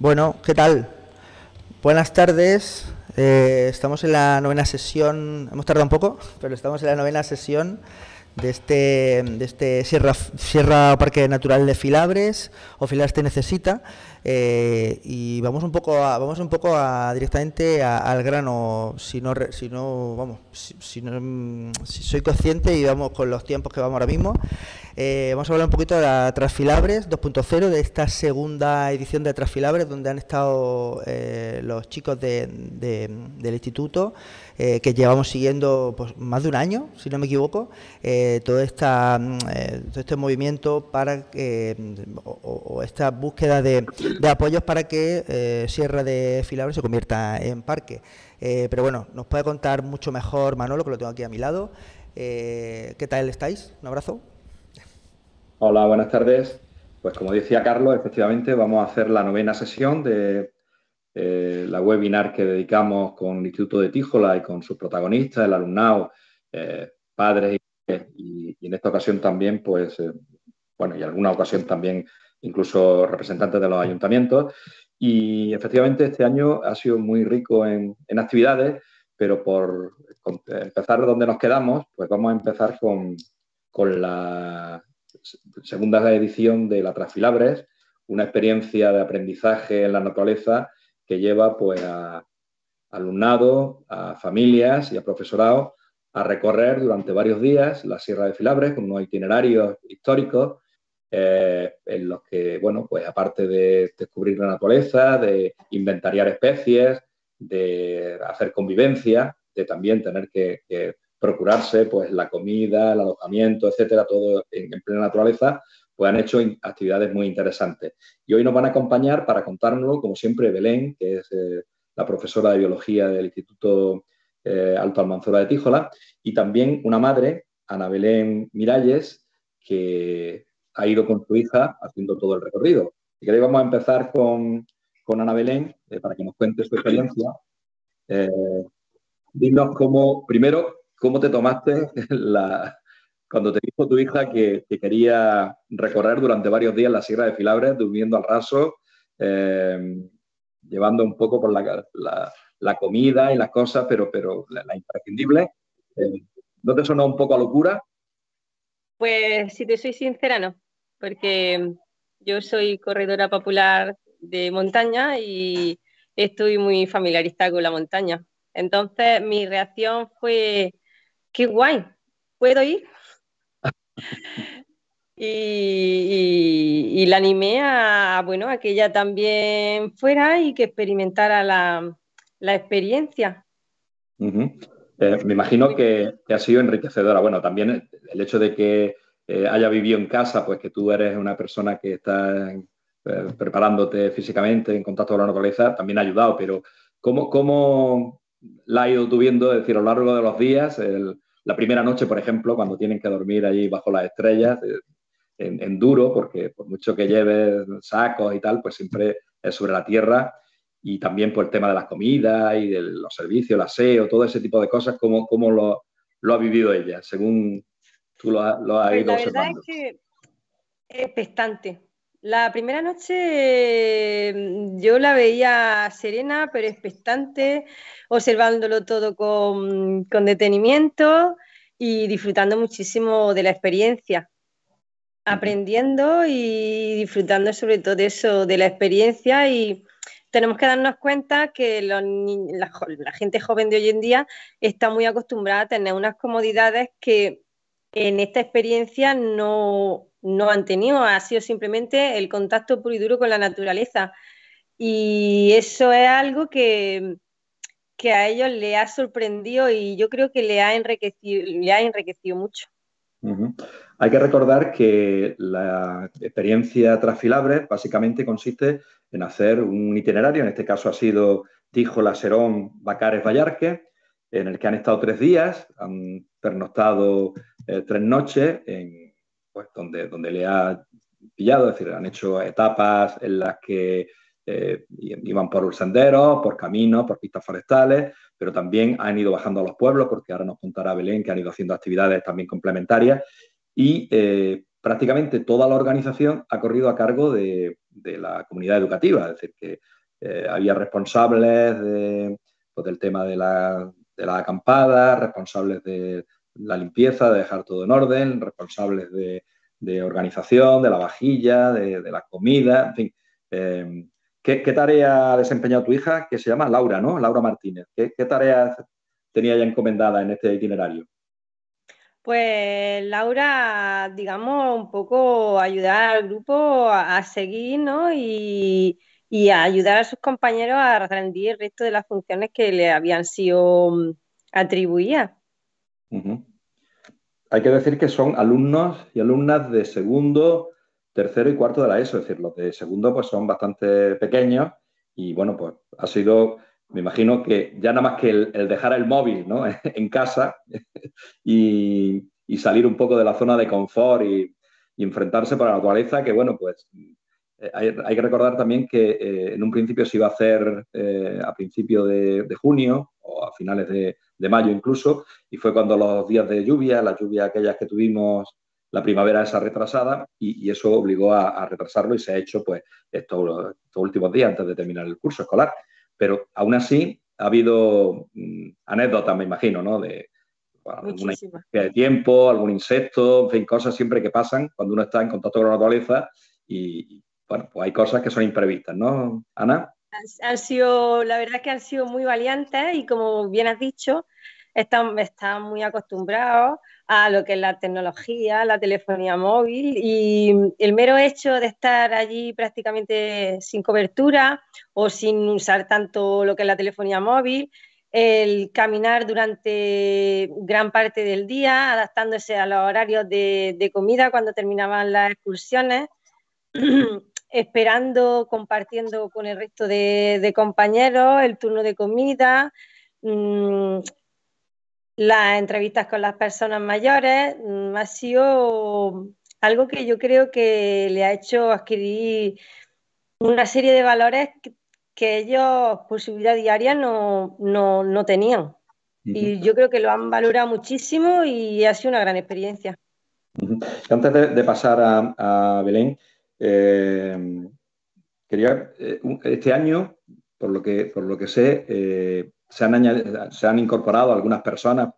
Bueno, ¿qué tal? Buenas tardes. Eh, estamos en la novena sesión, hemos tardado un poco, pero estamos en la novena sesión de este, de este Sierra, Sierra Parque Natural de Filabres, o Filabres te necesita, eh, y vamos un poco, vamos un poco a, directamente al grano, si no, si no, vamos, si, no, si soy consciente y vamos con los tiempos que vamos ahora mismo. Eh, vamos a hablar un poquito de la 2.0, de esta segunda edición de trasfilabres donde han estado eh, los chicos del instituto, eh, que llevamos siguiendo pues, más de un año, si no me equivoco, todo, este movimiento para que, o, esta búsqueda de, de apoyos para que Sierra de Filabres se convierta en parque. pero bueno, nos puede contar mucho mejor Manolo, que lo tengo aquí a mi lado. ¿Qué tal estáis? Un abrazo. Hola, buenas tardes. Pues como decía Carlos, efectivamente vamos a hacer la novena sesión de eh, la webinar que dedicamos con el Instituto de Tíjola y con sus protagonistas, el alumnado, eh, padres y, en esta ocasión también, pues, eh, bueno, y en alguna ocasión también incluso representantes de los ayuntamientos. Y efectivamente este año ha sido muy rico en, actividades, pero por empezar donde nos quedamos, pues vamos a empezar con la segunda edición de La Trasfilabres, una experiencia de aprendizaje en la naturaleza que lleva pues, a alumnado, a familias y a profesorado a recorrer durante varios días la Sierra de Filabres con unos itinerarios históricos eh, en los que, bueno, pues aparte de descubrir la naturaleza, de inventariar especies, de hacer convivencia, de también tener que procurarse pues la comida, el alojamiento, etcétera, todo en, plena naturaleza, pues han hecho actividades muy interesantes. Y hoy nos van a acompañar para contárnoslo, como siempre, Belén, que es eh, la profesora de biología del Instituto eh, Alto Almanzora de Tíjola, y también una madre, Ana Belén Miralles, que ha ido con su hija haciendo todo el recorrido. Y que vamos a empezar con, con Ana Belén, eh, para que nos cuente su experiencia. dinos cómo, primero, ¿Cómo te tomaste la, cuando te dijo tu hija que, quería recorrer durante varios días la Sierra de Filabres, durmiendo al raso, em, llevando un poco por la, comida y las cosas, pero, pero la, imprescindible? Em, ¿No te sonó un poco a locura? Pues si te soy sincera, no, porque yo soy corredora popular de montaña y estoy muy familiarizada con la montaña. Entonces mi reacción fue qué guay, ¿puedo ir? y, la animé a, bueno, que ella también fuera y que experimentara la, experiencia. Eh, me imagino que, ha sido enriquecedora. Bueno, también el hecho de que eh, haya vivido en casa, pues que tú eres una persona que está eh, preparándote físicamente en contacto con la naturaleza, también ha ayudado, pero ¿cómo, cómo la ha ido tuviendo, es decir, a lo largo de los días, la primera noche, por ejemplo, cuando tienen que dormir allí bajo las estrellas, eh, en, duro, porque por mucho que lleve sacos y tal, pues siempre es sobre la tierra. Y también por el tema de las comidas y de los servicios, el aseo, todo ese tipo de cosas, cómo, cómo lo, ha vivido ella, según tú lo, has pues ido la verdad Es que es pestante, la primera noche mm, yo la veía serena, pero expectante, observándolo todo con, detenimiento y disfrutando muchísimo de la experiencia, aprendiendo y disfrutando sobre todo de eso, de la experiencia y tenemos que darnos cuenta que la, gente joven de hoy en día está muy acostumbrada a tener unas comodidades que en esta experiencia no, no han tenido, ha sido simplemente el contacto puro y duro con la naturaleza. Y eso es algo que, que a ellos le ha sorprendido y yo creo que le ha enriquecido, le ha enriquecido mucho. Hay que recordar que la experiencia Trasfilabre básicamente consiste en hacer un itinerario, en este caso ha sido Tijo, Serón, Bacares, Vallarque, en el que han estado tres días, han pernoctado eh, tres noches en pues, donde, donde le ha pillado, es decir, han hecho etapas en las que eh, iban por senderos, por caminos, por pistas forestales, pero también han ido bajando a los pueblos, porque ahora nos contará Belén que han ido haciendo actividades también complementarias y eh, prácticamente toda la organización ha corrido a cargo de, la comunidad educativa, es decir, que eh, había responsables de, pues, del tema de la, de la acampada, responsables de, la limpieza, de dejar todo en orden, responsables de, organización, de la vajilla, de, la comida, en fin. Em, ¿qué, tarea ha desempeñado tu hija? Que se llama Laura, ¿no? Laura Martínez. ¿Qué, tarea tenía ya encomendada en este itinerario? Pues Laura, digamos, un poco ayudar al grupo a, seguir, Y, y a ayudar a sus compañeros a rendir el resto de las funciones que le habían sido mm, atribuidas. Hay que decir que son alumnos y alumnas de segundo, tercero y cuarto de la ESO, es decir, los de segundo pues son bastante pequeños y bueno, pues ha sido, me imagino que ya nada más que el, dejar el móvil en casa y, salir un poco de la zona de confort y, y enfrentarse para la naturaleza, que bueno, pues eh, hay, que recordar también que eh, en un principio se iba a hacer eh, a principio de, junio o a finales de, mayo incluso, y fue cuando los días de lluvia, las lluvias aquellas que tuvimos, la primavera esa retrasada, y, y eso obligó a, retrasarlo y se ha hecho pues estos, últimos días antes de terminar el curso escolar. Pero aún así ha habido mm, anécdotas, me imagino, ¿no? De, bueno, alguna de tiempo, algún insecto, en fin, cosas siempre que pasan cuando uno está en contacto con la naturaleza y, bueno, pues hay cosas que son imprevistas, ¿no, Ana? Han, sido, la verdad es que han sido muy valientes y como bien has dicho, están, muy acostumbrados a lo que es la tecnología, la telefonía móvil y el mero hecho de estar allí prácticamente sin cobertura o sin usar tanto lo que es la telefonía móvil, el caminar durante gran parte del día, adaptándose a los horarios de comida cuando terminaban las excursiones, esperando, compartiendo con el resto de, compañeros, el turno de comida, mm, las entrevistas con las personas mayores, mm, ha sido algo que yo creo que le ha hecho adquirir una serie de valores que, ellos por su vida diaria no, tenían. Y yo creo que lo han valorado muchísimo y ha sido una gran experiencia. Antes de, pasar a Belén, eh, quería, eh, este año, por lo que, por lo que sé, eh, se, han se, han incorporado algunas personas,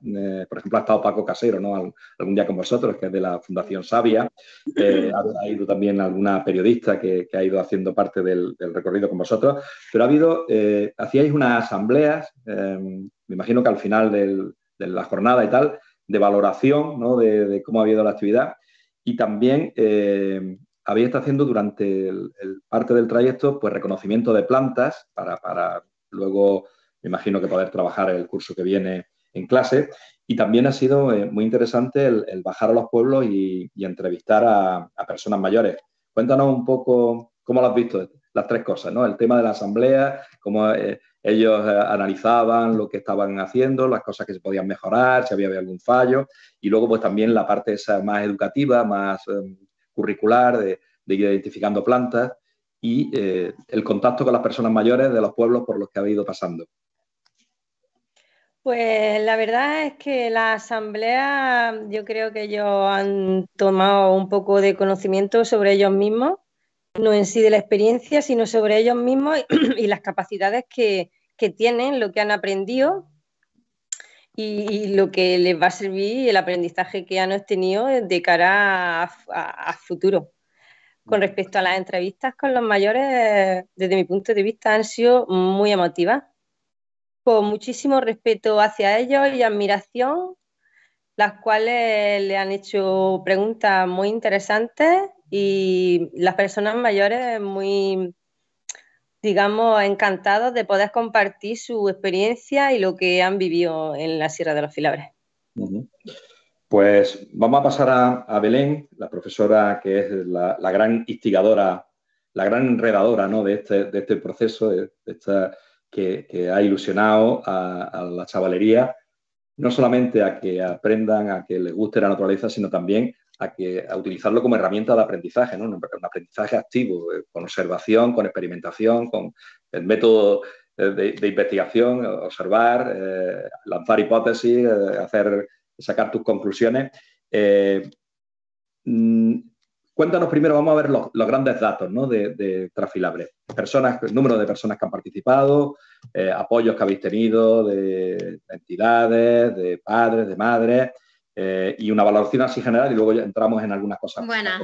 por ejemplo, ha estado Paco Casero, ¿no? algún día con vosotros, que es de la Fundación Sabia, ha, ido también alguna periodista que, ha ido haciendo parte del, recorrido con vosotros, pero ha habido, hacíais unas asambleas, me imagino que al final de la jornada y tal, de valoración de, cómo ha habido la actividad y también había estado haciendo durante el, parte del trayecto pues reconocimiento de plantas para, luego, me imagino que poder trabajar el curso que viene en clase. Y también ha sido eh, muy interesante el, bajar a los pueblos y, entrevistar a, personas mayores. Cuéntanos un poco cómo lo has visto, las tres cosas, ¿no? El tema de la asamblea, cómo eh, ellos eh, analizaban lo que estaban haciendo, las cosas que se podían mejorar, si había algún fallo, y luego pues también la parte esa más educativa, más curricular, de, ir identificando plantas y eh, el contacto con las personas mayores de los pueblos por los que ha ido pasando. Pues la verdad es que la asamblea, yo creo que ellos han tomado un poco de conocimiento sobre ellos mismos, no en sí de la experiencia, sino sobre ellos mismos y, las capacidades que, que tienen, lo que han aprendido y, lo que les va a servir el aprendizaje que ya han obtenido de cara a, a, futuro. Con mm. respecto a las entrevistas con los mayores, desde mi punto de vista han sido muy emotivas, con muchísimo respeto hacia ellos y admiración, las cuales le han hecho preguntas muy interesantes y las personas mayores muy digamos, encantados de poder compartir su experiencia y lo que han vivido en la Sierra de los Filabres. Pues vamos a pasar a, Belén, la profesora que es la, gran instigadora, la gran enredadora de, este, de este proceso, que, ha ilusionado a, a, la chavalería, no solamente a que aprendan, a que les guste la naturaleza, sino también a, utilizarlo como herramienta de aprendizaje, un, aprendizaje activo, eh, con observación, con experimentación, con el método eh, de, investigación, eh, observar, lanzar hipótesis, hacer, sacar tus conclusiones. Mm, cuéntanos primero, vamos a ver los, grandes datos de, de Trafilabre. Personas, número de personas que han participado, apoyos que habéis tenido de entidades, de padres, de madres, eh, y una valoración así general y luego ya entramos en algunas cosas. Buenas.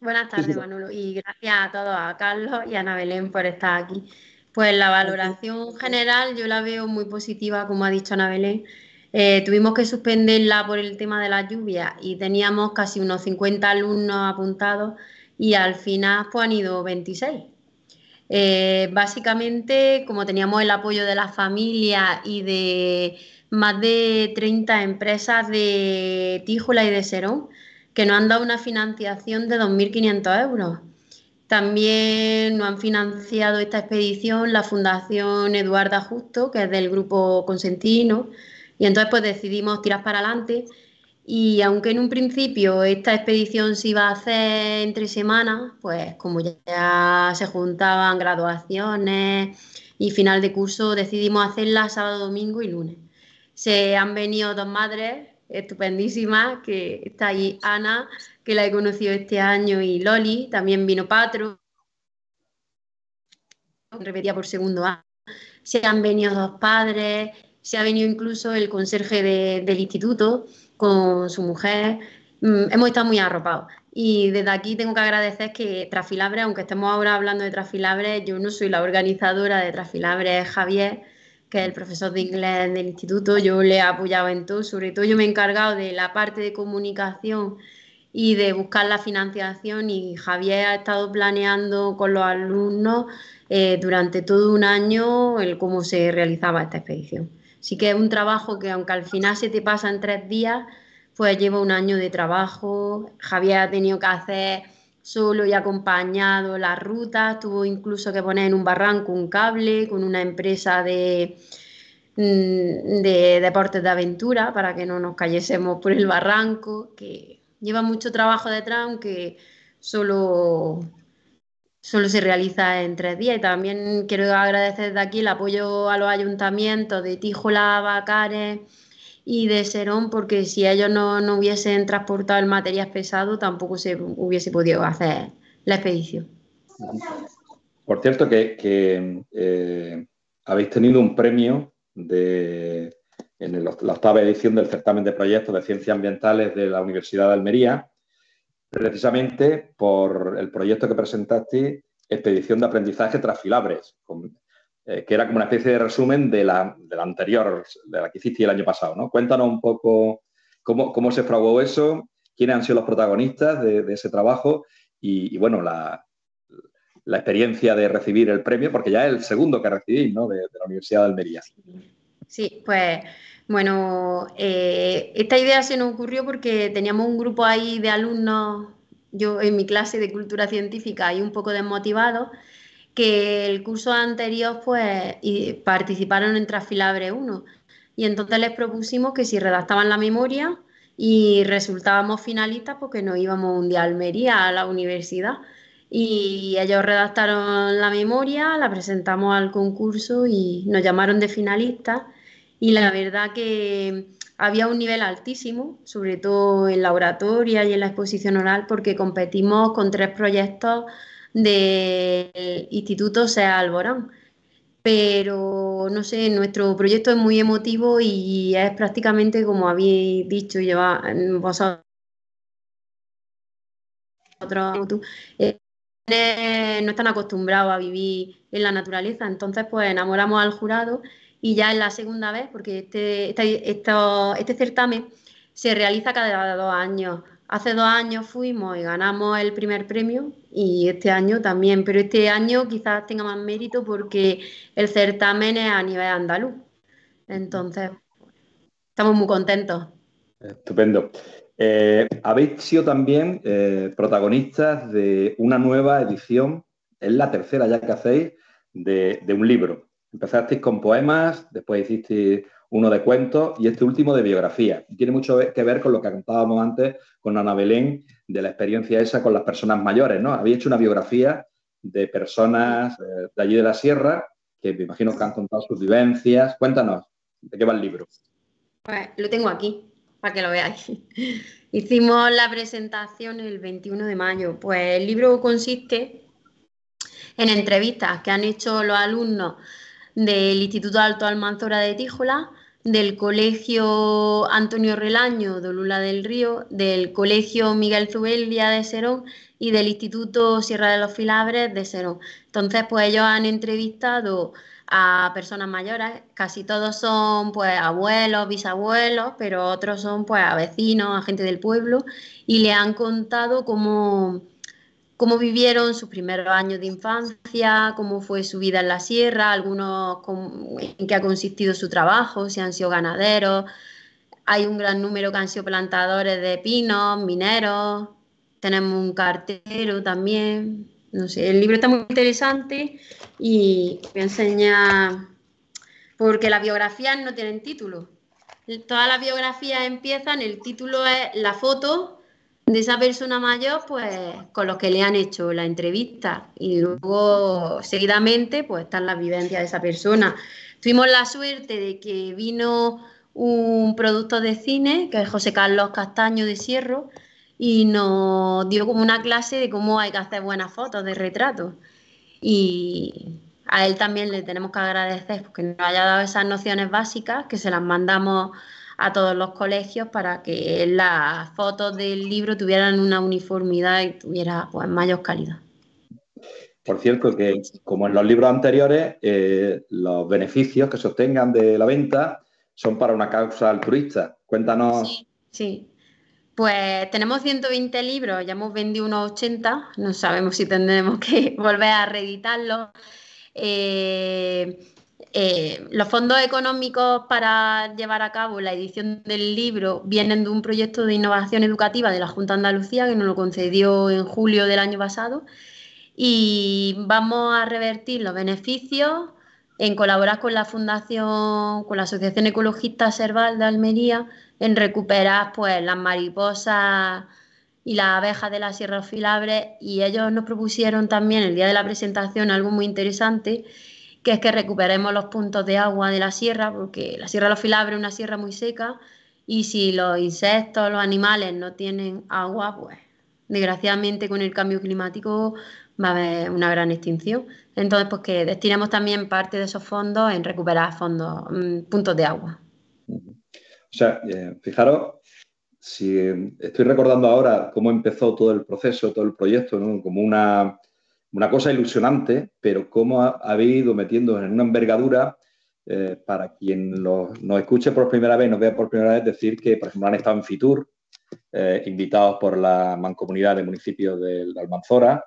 Buenas tardes, Manolo, y gracias a todos, a Carlos y a Ana por estar aquí. Pues la valoración general yo la veo muy positiva, como ha dicho Ana Belén. Eh, tuvimos que suspenderla por el tema de la lluvia y teníamos casi unos 50 alumnos apuntados y al final pues, han ido 26. Eh, básicamente, como teníamos el apoyo de la familia y de más de 30 empresas de Tíjula y de Serón que nos han dado una financiación de 2.500 euros. También nos han financiado esta expedición la Fundación Eduarda Justo, que es del grupo Consentino, y entonces pues decidimos tirar para adelante. Y aunque en un principio esta expedición se iba a hacer entre semanas, pues como ya se juntaban graduaciones y final de curso, decidimos hacerla sábado, domingo y lunes se han venido dos madres estupendísimas, que está ahí Ana, que la he conocido este año, y Loli, también vino Patro, repetía por segundo año. Se han venido dos padres, se ha venido incluso el conserje del instituto con su mujer. Mm, hemos estado muy arropados. Y desde aquí tengo que agradecer que Trafilabre, aunque estemos ahora hablando de Trafilabre, yo no soy la organizadora de Trafilabre, Javier que es el profesor de inglés del instituto, yo le he apoyado en todo, sobre todo yo me he encargado de la parte de comunicación y de buscar la financiación y Javier ha estado planeando con los alumnos eh, durante todo un año el cómo se realizaba esta expedición. Así que es un trabajo que aunque al final se te pasa en tres días, pues lleva un año de trabajo. Javier ha tenido que hacer solo y acompañado las rutas, tuvo incluso que poner en un barranco un cable con una empresa mm, de, deportes de aventura para que no nos cayésemos por el barranco, que lleva mucho trabajo detrás, aunque solo, solo se realiza en tres días. Y también quiero agradecer de aquí el apoyo a los ayuntamientos de Tijola, Bacares y de Serón, porque si ellos no, hubiesen transportado el material pesado, tampoco se hubiese podido hacer la expedición. Por cierto, que, eh, habéis tenido un premio de, en la octava edición del certamen de proyectos de ciencias ambientales de la Universidad de Almería, precisamente por el proyecto que presentaste, Expedición de Aprendizaje tras Filabres, eh, que era como una especie de resumen de la, anterior, de la que hiciste el año pasado, ¿no? Cuéntanos un poco cómo, se fraguó eso, quiénes han sido los protagonistas de, ese trabajo y, bueno, la, la, experiencia de recibir el premio, porque ya es el segundo que recibís, ¿no? De, la Universidad de Almería. Sí, pues... Bueno, eh, esta idea se nos ocurrió porque teníamos un grupo ahí de alumnos, yo en mi clase de cultura científica, y un poco desmotivados, que el curso anterior pues participaron en Trafilabre 1 y entonces les propusimos que si redactaban la memoria y resultábamos finalistas porque pues no íbamos un día a Almería a la universidad y ellos redactaron la memoria, la presentamos al concurso y nos llamaron de finalistas y la verdad que había un nivel altísimo, sobre todo en la oratoria y en la exposición oral, porque competimos con tres proyectos del Instituto Sea Alborán. Pero no sé, nuestro proyecto es muy emotivo y es prácticamente como habéis dicho, lleva vosotros, eh, eh, no están acostumbrados a vivir en la naturaleza. Entonces, pues enamoramos al jurado y ya es la segunda vez, porque este, este, este, este certamen se realiza cada dos años. Hace dos años fuimos y ganamos el primer premio y este año también, pero este año quizás tenga más mérito porque el certamen es a nivel andaluz. Entonces, estamos muy contentos. Estupendo. Eh, habéis sido también eh, protagonistas de una nueva edición, es la tercera ya que hacéis, de, de un libro. Empezasteis con poemas, después hicisteis uno de cuentos y este último de biografía. tiene mucho que ver con lo que contábamos antes con Ana Belén, de la experiencia esa con las personas mayores, ¿no? Había hecho una biografía de personas eh, de allí de la sierra, que me imagino que han contado sus vivencias. Cuéntanos, ¿de qué va el libro? Pues lo tengo aquí, para que lo veáis. Hicimos la presentación el 21 de mayo. Pues el libro consiste en entrevistas que han hecho los alumnos del Instituto Alto Almanzora de Tíjola del Colegio Antonio Relaño de Lula del Río, del Colegio Miguel Zubelia de Serón y del Instituto Sierra de los Filabres de Serón. Entonces, pues ellos han entrevistado a personas mayores, casi todos son pues abuelos, bisabuelos, pero otros son pues a vecinos, a gente del pueblo y le han contado cómo cómo vivieron sus primeros años de infancia, cómo fue su vida en la sierra, algunos en qué ha consistido su trabajo, si han sido ganaderos. Hay un gran número que han sido plantadores de pinos, mineros. Tenemos un cartero también. No sé, el libro está muy interesante y me enseña porque las biografías no tienen título. Todas las biografías empiezan, el título es la foto de esa persona mayor, pues con los que le han hecho la entrevista y luego seguidamente, pues están las vivencias de esa persona. Tuvimos la suerte de que vino un productor de cine, que es José Carlos Castaño de Sierro, y nos dio como una clase de cómo hay que hacer buenas fotos de retrato Y a él también le tenemos que agradecer porque nos haya dado esas nociones básicas que se las mandamos a todos los colegios para que las fotos del libro tuvieran una uniformidad y tuviera pues, mayor calidad. Por cierto, que como en los libros anteriores, eh, los beneficios que se obtengan de la venta son para una causa altruista. Cuéntanos. Sí, Pues tenemos 120 libros, ya hemos vendido unos 80, no sabemos si tendremos que volver a reeditarlos. Eh, eh, los fondos económicos para llevar a cabo la edición del libro vienen de un proyecto de innovación educativa de la Junta de Andalucía que nos lo concedió en julio del año pasado y vamos a revertir los beneficios en colaborar con la Fundación, con la Asociación Ecologista Serval de Almería en recuperar pues las mariposas y las abejas de la Sierra Filabre y ellos nos propusieron también el día de la presentación algo muy interesante que es que recuperemos los puntos de agua de la sierra, porque la sierra de los filabres es una sierra muy seca y si los insectos, los animales no tienen agua, pues desgraciadamente con el cambio climático va a haber una gran extinción. Entonces, pues que destinemos también parte de esos fondos en recuperar fondos, mm, puntos de agua. O sea, eh, fijaros, si estoy recordando ahora cómo empezó todo el proceso, todo el proyecto, como una, una cosa ilusionante, pero cómo ha, habéis ido metiendo en una envergadura eh, para quien nos escuche por primera vez, nos vea por primera vez, decir que, por ejemplo, han estado en Fitur, eh, invitados por la mancomunidad de municipios de, Almanzora.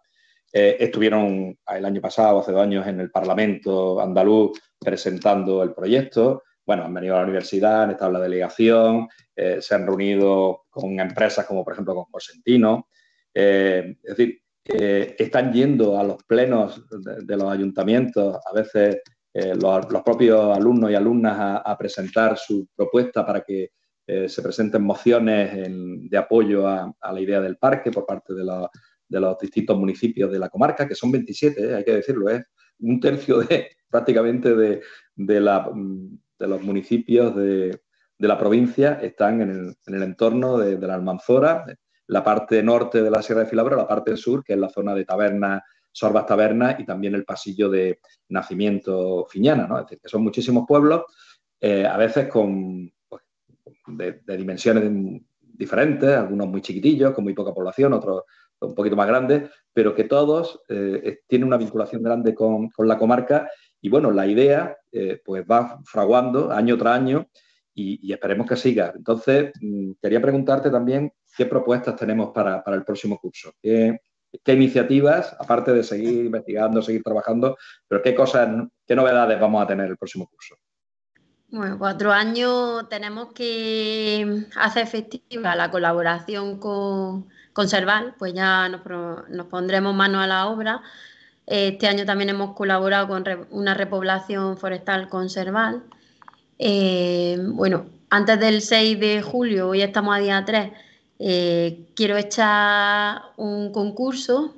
Eh, estuvieron el año pasado, hace dos años, en el Parlamento andaluz presentando el proyecto. Bueno, han venido a la universidad, han estado en la delegación, se han reunido con empresas como, por ejemplo, con Cosentino. es decir, eh, están yendo a los plenos de, los ayuntamientos, a veces eh, los, propios alumnos y alumnas a, presentar su propuesta para que eh, se presenten mociones de apoyo a, la idea del parque por parte de, los distintos municipios de la comarca, que son 27, hay que decirlo, es un tercio de, prácticamente de, los municipios de, la provincia están en el, en el entorno de, la Almanzora, la parte norte de la Sierra de Filabro, la parte sur, que es la zona de taberna sorbas Taberna y también el pasillo de Nacimiento Fiñana, ¿no? Es decir, que son muchísimos pueblos, eh, a veces con, pues, de, dimensiones diferentes, algunos muy chiquitillos, con muy poca población, otros un poquito más grandes, pero que todos eh, tienen una vinculación grande con, la comarca y bueno, la idea eh, pues va fraguando año tras año y, esperemos que siga. Entonces, mm, quería preguntarte también qué propuestas tenemos para, el próximo curso. ¿Qué, iniciativas, aparte de seguir investigando, seguir trabajando, pero qué cosas, qué novedades vamos a tener el próximo curso? Bueno, cuatro años tenemos que hacer efectiva la colaboración con, conserval pues ya nos, pondremos mano a la obra. Este año también hemos colaborado con una repoblación forestal con Serval. Eh, bueno, antes del 6 de julio, hoy estamos a día 3, eh, quiero echar un concurso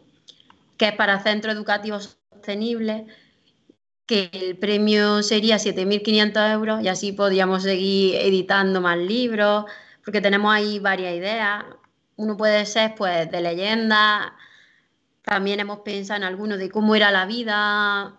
que es para centros educativos sostenibles, que el premio sería 7.500 euros y así podríamos seguir editando más libros, porque tenemos ahí varias ideas. Uno puede ser pues de leyenda, también hemos pensado en algunos de cómo era la vida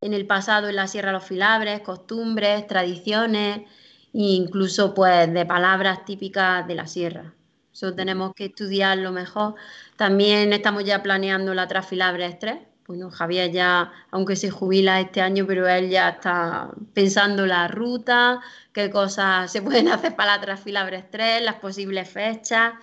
en el pasado en la Sierra los Filabres, costumbres, tradiciones e incluso pues de palabras típicas de la Sierra. Eso tenemos que estudiarlo mejor. También estamos ya planeando la Trasfilabres 3. Bueno, Javier ya, aunque se jubila este año, pero él ya está pensando la ruta, qué cosas se pueden hacer para la Trasfilabres 3, las posibles fechas.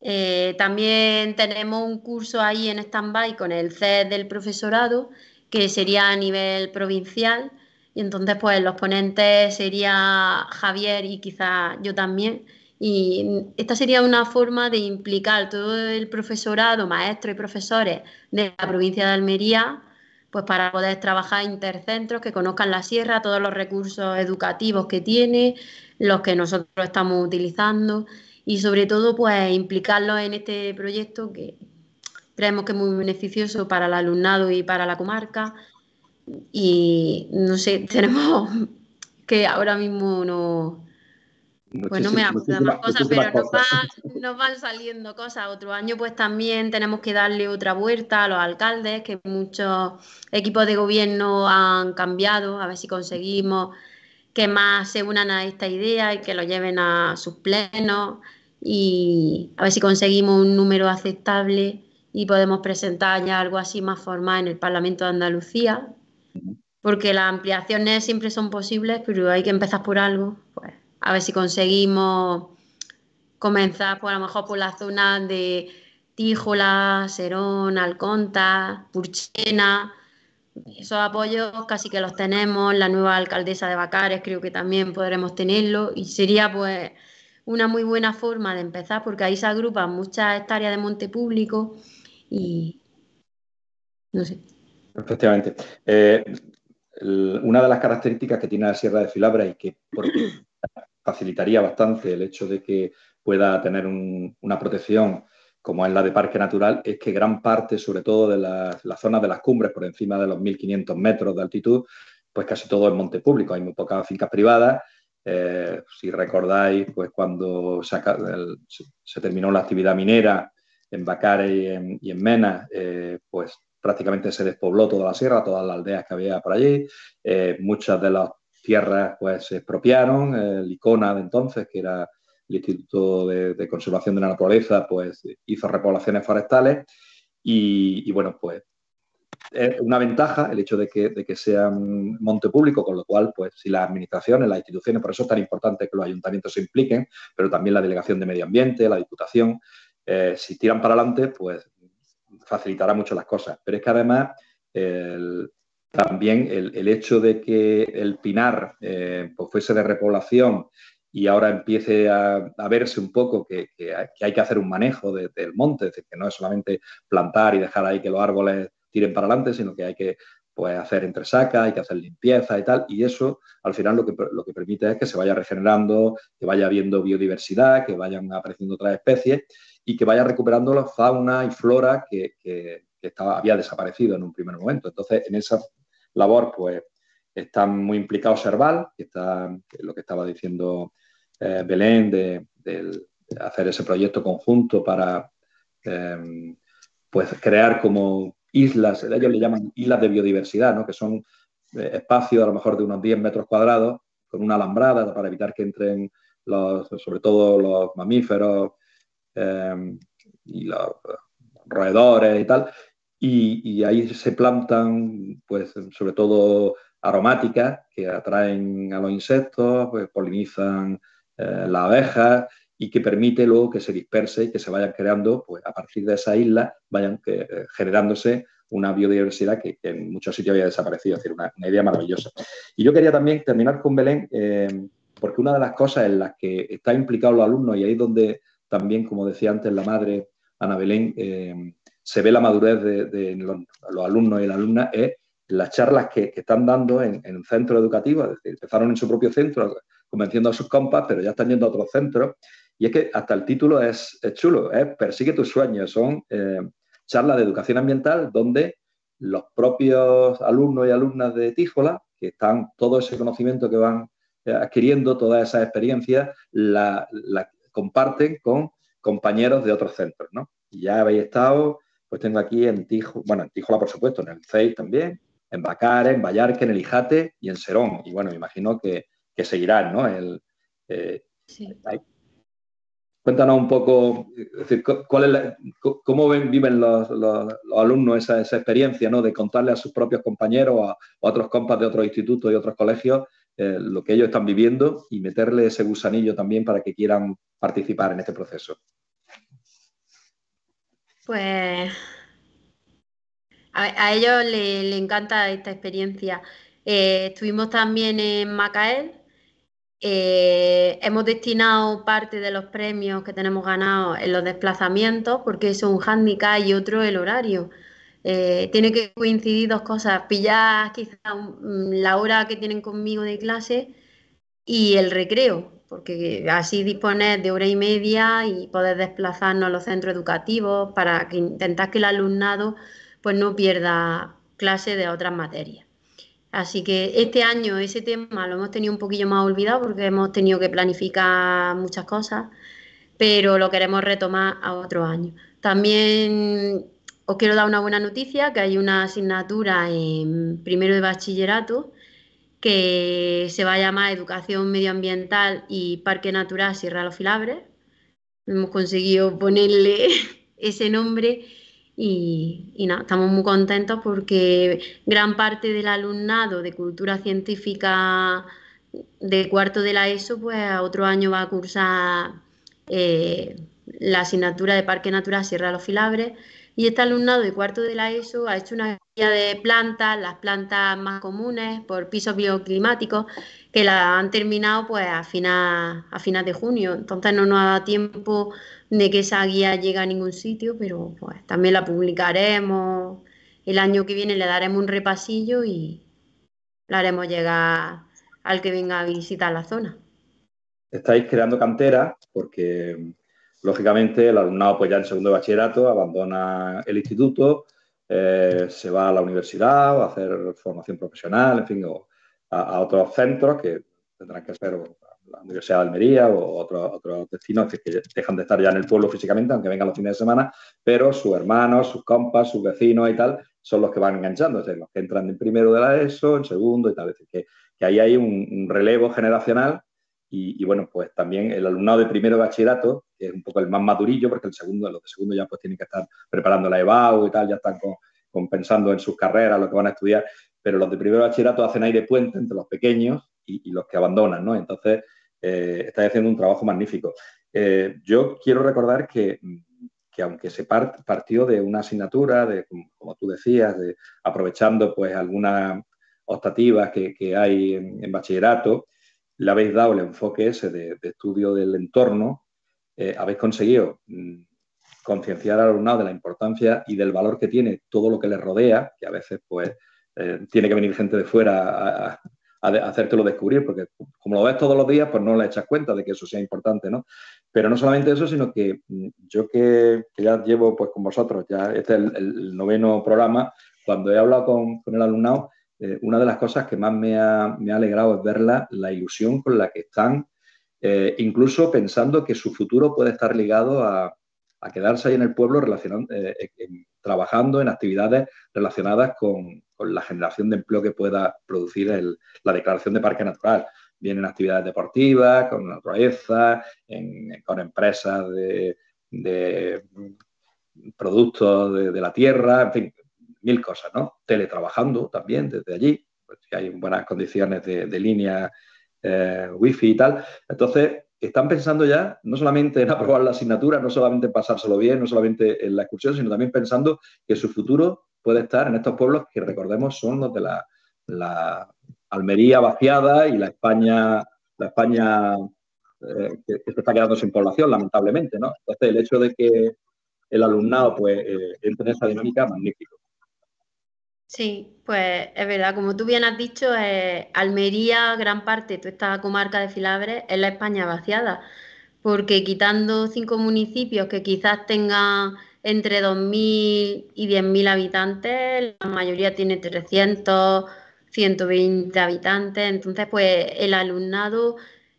Eh, también tenemos un curso ahí en stand-by con el CED del profesorado que sería a nivel provincial. Y entonces, pues los ponentes sería Javier y quizá yo también. Y esta sería una forma de implicar todo el profesorado, maestros y profesores de la provincia de Almería, pues para poder trabajar intercentros, que conozcan la sierra, todos los recursos educativos que tiene, los que nosotros estamos utilizando y sobre todo pues implicarlos en este proyecto que, creemos que es muy beneficioso para el alumnado y para la comarca. Y no sé, tenemos que ahora mismo no. pues no me acuerdo más cosas, pero nos van, nos van saliendo cosas. Otro año, pues también tenemos que darle otra vuelta a los alcaldes, que muchos equipos de gobierno han cambiado, a ver si conseguimos que más se unan a esta idea y que lo lleven a sus plenos y a ver si conseguimos un número aceptable y podemos presentar ya algo así más formal en el Parlamento de Andalucía, porque las ampliaciones siempre son posibles, pero hay que empezar por algo, pues a ver si conseguimos comenzar por pues, a lo mejor por la zona de Tíjola, Serón, Alconta, Purchena, esos apoyos casi que los tenemos, la nueva alcaldesa de Bacares creo que también podremos tenerlo y sería pues una muy buena forma de empezar porque ahí se agrupan muchas hectáreas de monte público y no sé. Efectivamente. Eh, una de las características que tiene la Sierra de Filabra y que facilitaría bastante el hecho de que pueda tener una protección como es la de parque natural, es que gran parte, sobre todo de la zona zonas de las cumbres, por encima de los 1.500 metros de altitud, pues casi todo es monte público, hay muy pocas fincas privadas. Eh, si recordáis, pues cuando se, terminó la actividad minera en Bacares y en, Mena, eh, pues prácticamente se despobló toda la sierra, todas las aldeas que había por allí, eh, muchas de las tierras pues se expropiaron, el ICONA de entonces, que era el Instituto de, Conservación de la Naturaleza, pues hizo repoblaciones forestales y, bueno, pues es una ventaja el hecho de que, de que, sea un monte público, con lo cual, pues si las administraciones, las instituciones, por eso es tan importante que los ayuntamientos se impliquen, pero también la Delegación de Medio Ambiente, la Diputación, eh, si tiran para adelante, pues facilitará mucho las cosas. Pero es que además también el, hecho de que el pinar eh, pues fuese de repoblación y ahora empiece a, verse un poco que, hay que hacer un manejo del monte, es decir, que no es solamente plantar y dejar ahí que los árboles tiren para adelante, sino que hay que pues hacer sacas, hay que hacer limpieza y tal, y eso al final lo que, lo que permite es que se vaya regenerando, que vaya habiendo biodiversidad, que vayan apareciendo otras especies y que vaya recuperando la fauna y flora que, había desaparecido en un primer momento. Entonces, en esa labor, pues están muy implicado Serval, que está lo que estaba diciendo eh, Belén, de, hacer ese proyecto conjunto para eh, pues crear como islas, ellos le llaman islas de biodiversidad, que son eh, espacios a lo mejor de unos 10 metros cuadrados con una alambrada para evitar que entren los, sobre todo los mamíferos em, y los roedores y tal. Y, ahí se plantan, pues, sobre todo aromáticas que atraen a los insectos, pues, polinizan eh, las abejas y que permite luego que se disperse y que se vayan creando, pues a partir de esa isla, vayan eh, generándose una biodiversidad que, en muchos sitios había desaparecido, es decir, una, idea maravillosa. Y yo quería también terminar con Belén, eh, porque una de las cosas en las que están implicados los alumnos, y ahí es donde también, como decía antes la madre Ana Belén, eh, se ve la madurez de, los, alumnos y la alumna, es las charlas que, están dando en, en centro educativo es decir, empezaron en su propio centro, convenciendo a sus compas, pero ya están yendo a otros centros. Y es que hasta el título es, chulo, es ¿eh? Persigue tus sueños. Son eh, charlas de educación ambiental donde los propios alumnos y alumnas de Tíjola, que están todo ese conocimiento que van eh, adquiriendo, todas esas experiencias, la, comparten con compañeros de otros centros. ¿no? Ya habéis estado, pues tengo aquí en Tijola, bueno, en Tijola por supuesto, en el CEI también, en Bacar, en Vallarque, en el Hijate y en Serón. Y bueno, me imagino que que seguirán, ¿no? Eh, cuéntanos un poco, cómo viven los, alumnos esa, experiencia, ¿no? De contarle a sus propios compañeros o a, otros compas de otros institutos y otros colegios eh, lo que ellos están viviendo y meterle ese gusanillo también para que quieran participar en este proceso. Pues a, ellos les, encanta esta experiencia. Eh, estuvimos también en Macael, eh, hemos destinado parte de los premios que tenemos ganados en los desplazamientos, porque eso es un handicap y otro el horario. Eh, tiene que coincidir dos cosas, pillar quizá mm, la hora que tienen conmigo de clase y el recreo, porque así disponer de hora y media y poder desplazarnos a los centros educativos para que intentar que el alumnado pues no pierda clase de otras materias. Así que este año ese tema lo hemos tenido un poquillo más olvidado porque hemos tenido que planificar muchas cosas, pero lo queremos retomar a otro año. También os quiero dar una buena noticia, que hay una asignatura en primero de bachillerato que se va a llamar Educación Medioambiental y Parque Natural Sierra Los Filabres. Hemos conseguido ponerle ese nombre y, nada, estamos muy contentos porque gran parte del alumnado de cultura científica de cuarto de la ESO, pues a otro año va a cursar eh, la asignatura de Parque Natural Sierra de los Filabres. Y este alumnado de cuarto de la ESO ha hecho una guía de plantas, las plantas más comunes por pisos bioclimáticos, que la han terminado pues a final, a de junio. Entonces no nos ha dado tiempo de que esa guía llegue a ningún sitio, pero pues también la publicaremos. El año que viene le daremos un repasillo y la haremos llegar al que venga a visitar la zona. Estáis creando cantera porque, lógicamente, el alumnado pues ya en segundo de bachillerato abandona el instituto, eh, se va a la universidad o a hacer formación profesional, en fin, o a, a otros centros que tendrán que ser la Universidad de Almería o otros, otro destinos que, dejan de estar ya en el pueblo físicamente, aunque vengan los fines de semana, pero sus hermanos, sus compas, sus vecinos y tal, son los que van enganchando, es decir, los que entran en primero de la ESO, en segundo y tal. Es decir, que, ahí hay un, relevo generacional y, bueno, pues también el alumnado de primero de bachillerato, que es un poco el más madurillo, porque el segundo, los de segundo ya pues tienen que estar preparando la EBAU y tal, ya están con, pensando en sus carreras, lo que van a estudiar, pero los de primero de bachillerato hacen aire puente entre los pequeños y, y los que abandonan, ¿no? Entonces, eh, está haciendo un trabajo magnífico. Eh, yo quiero recordar que, aunque se partió de una asignatura, de, como tú decías, aprovechando pues algunas optativas que, hay en, bachillerato, le habéis dado el enfoque ese de, estudio del entorno, eh, habéis conseguido mm, concienciar al alumnado de la importancia y del valor que tiene todo lo que le rodea, que a veces pues tiene que venir gente de fuera a, hacértelo descubrir, porque como lo ves todos los días, pues no le echas cuenta de que eso sea importante, ¿no? Pero no solamente eso, sino que mm, yo que, ya llevo pues con vosotros, ya este es el, noveno programa, cuando he hablado con, el alumnado, eh, una de las cosas que más me ha, alegrado es verla la, ilusión con la que están, eh, incluso pensando que su futuro puede estar ligado a, a quedarse ahí en el pueblo eh, eh, trabajando en actividades relacionadas con, la generación de empleo que pueda producir la declaración de parque natural. Vienen actividades deportivas, con naturaleza, con empresas de, mm, productos de, la tierra, en fin, mil cosas, ¿no? Teletrabajando también desde allí, pues, si hay buenas condiciones de, línea eh, wifi y tal. Entonces, están pensando ya no solamente en aprobar la asignatura, no solamente en pasárselo bien, no solamente en la excursión, sino también pensando que su futuro puede estar en estos pueblos que recordemos son los de la, Almería vaciada y la España, la España eh, que, se está quedando sin población, lamentablemente, ¿no? Entonces, el hecho de que el alumnado pues eh, entre en esa dinámica, magnífico. Sí, pues es verdad, como tú bien has dicho, eh, Almería, gran parte, de esta comarca de Filabres, es la España vaciada, porque quitando cinco municipios que quizás tengan entre 2.000 y 10.000 habitantes, la mayoría tiene 300, 120 habitantes, entonces pues el alumnado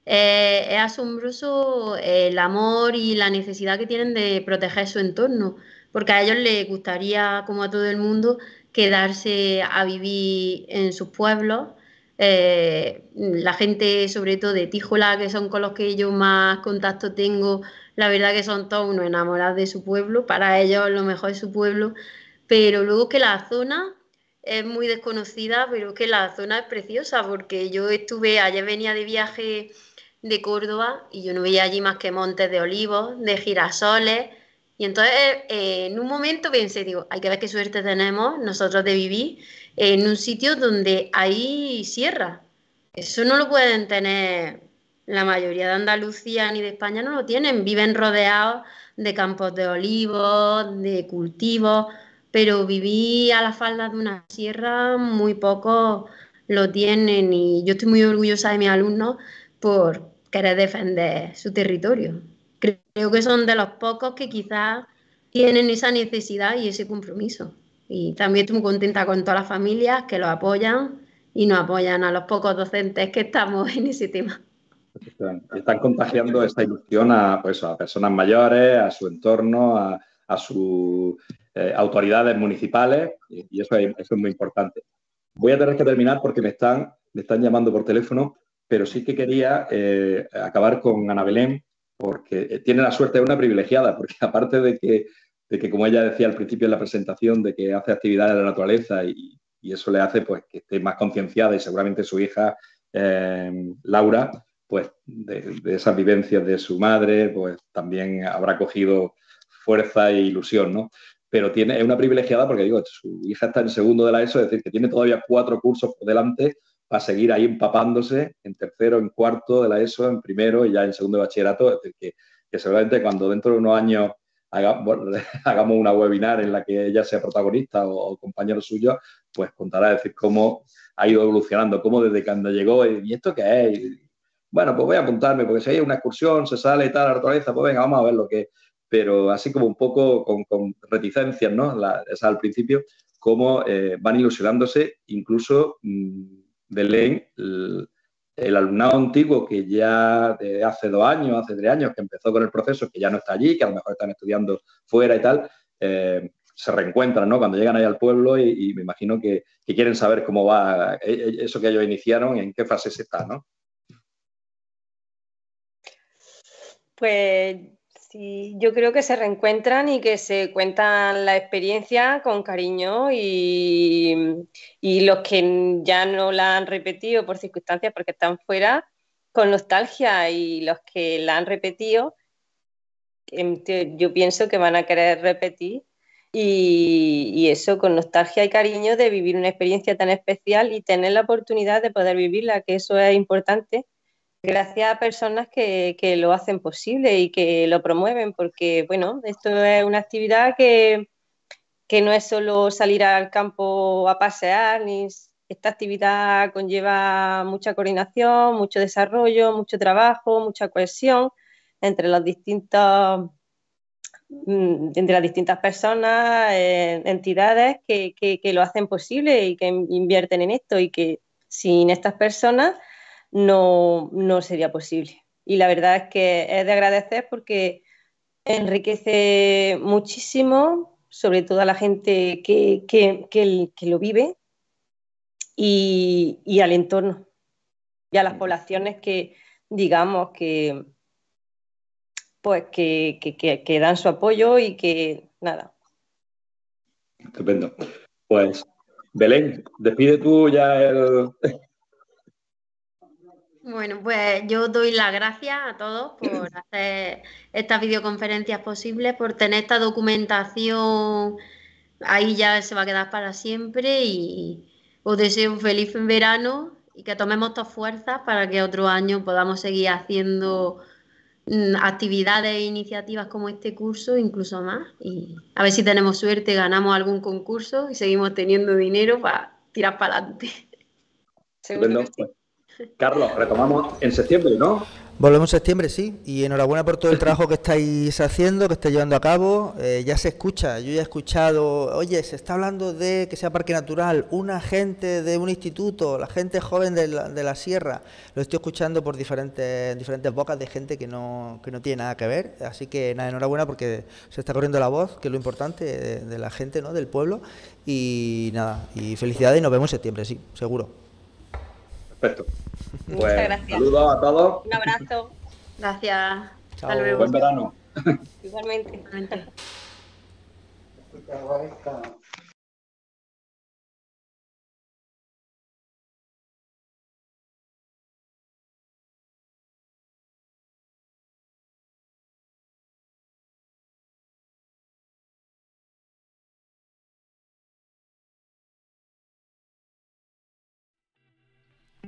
eh, es asombroso el amor y la necesidad que tienen de proteger su entorno, porque a ellos les gustaría, como a todo el mundo, quedarse a vivir en sus pueblos. Eh, la gente, sobre todo de Tijola, que son con los que yo más contacto tengo, la verdad que son todos unos enamorados de su pueblo, para ellos lo mejor es su pueblo, pero luego que la zona es muy desconocida, pero que la zona es preciosa, porque yo estuve, ayer venía de viaje de Córdoba y yo no veía allí más que montes de olivos, de girasoles, y entonces eh, en un momento pensé, digo, hay que ver qué suerte tenemos nosotros de vivir en un sitio donde hay sierra. Eso no lo pueden tener la mayoría de Andalucía ni de España, no lo tienen. Viven rodeados de campos de olivos, de cultivos, pero vivir a la falda de una sierra muy poco lo tienen y yo estoy muy orgullosa de mis alumnos por querer defender su territorio creo que son de los pocos que quizás tienen esa necesidad y ese compromiso. Y también estoy muy contenta con todas las familias que lo apoyan y nos apoyan a los pocos docentes que estamos en ese tema. Están, contagiando esta ilusión pues, a, personas mayores, a su entorno, a, sus eh, autoridades municipales y, eso, es, muy importante. Voy a tener que terminar porque me están, me están llamando por teléfono, pero sí que quería eh, acabar con Ana Belén porque eh, tiene la suerte de una privilegiada, porque aparte de que, como ella decía al principio en la presentación, de que hace actividades de la naturaleza y, eso le hace pues, que esté más concienciada y seguramente su hija, eh, Laura, pues de, esas vivencias de su madre, pues también habrá cogido fuerza e ilusión, ¿no? Pero tiene, es una privilegiada porque, digo, su hija está en segundo de la ESO, es decir, que tiene todavía cuatro cursos por delante va a seguir ahí empapándose en tercero, en cuarto de la ESO, en primero y ya en segundo bachillerato. Es decir, que, seguramente cuando dentro de unos años hagamos una webinar en la que ella sea protagonista o, compañero suyo, pues contará decir cómo ha ido evolucionando, cómo desde cuando llegó eh, y esto que es. bueno, pues voy a apuntarme, porque si hay una excursión, se sale y tal, a la naturaleza, pues venga, vamos a ver lo que Pero así como un poco con, reticencias, ¿no? esa al principio, cómo eh, van ilusionándose, incluso mm, de el, el, alumnado antiguo que ya hace dos años, hace tres años, que empezó con el proceso, que ya no está allí, que a lo mejor están estudiando fuera y tal, eh, se reencuentran, Cuando llegan ahí al pueblo y, me imagino que, que, quieren saber cómo va e, e, eso que ellos iniciaron y en qué fase se está, ¿no? Pues Sí, yo creo que se reencuentran y que se cuentan la experiencia con cariño y, los que ya no la han repetido por circunstancias porque están fuera, con nostalgia y los que la han repetido, em, yo pienso que van a querer repetir y, eso con nostalgia y cariño de vivir una experiencia tan especial y tener la oportunidad de poder vivirla, que eso es importante gracias a personas que, lo hacen posible y que lo promueven, porque bueno, esto es una actividad que, no es solo salir al campo a pasear, ni esta actividad conlleva mucha coordinación, mucho desarrollo, mucho trabajo, mucha cohesión entre los distintos mm, entre las distintas personas, eh, entidades que, lo hacen posible y que invierten en esto y que sin estas personas no, no sería posible. Y la verdad es que es de agradecer porque enriquece muchísimo, sobre todo a la gente que, que, lo vive y, y, al entorno y a las mm. poblaciones que, digamos, que pues que, dan su apoyo y que nada. Estupendo. Pues Belén, despide tú ya el, bueno, pues yo doy las gracias a todos por hacer estas videoconferencias posibles, por tener esta documentación ahí ya se va a quedar para siempre y os deseo un feliz verano y que tomemos todas fuerzas para que otro año podamos seguir haciendo mm, actividades e iniciativas como este curso, incluso más. Y a ver si tenemos suerte, ganamos algún concurso y seguimos teniendo dinero para tirar para adelante. Seguro Carlos, retomamos en septiembre, ¿no? Volvemos en septiembre, sí, y enhorabuena por todo el trabajo que estáis haciendo, que estáis llevando a cabo. Eh, ya se escucha, yo ya he escuchado, oye, se está hablando de que sea parque natural, una gente de un instituto, la gente joven de la, sierra. Lo estoy escuchando por diferentes, diferentes bocas de gente que no, que no tiene nada que ver. Así que nada, enhorabuena porque se está corriendo la voz, que es lo importante eh, de, la gente, ¿no? del pueblo. Y nada, y felicidades y nos vemos en septiembre, sí, seguro. Perfecto. Muchas pues, gracias. Saludos a todos. Un abrazo. Gracias. Hasta luego. Buen verano. Igualmente.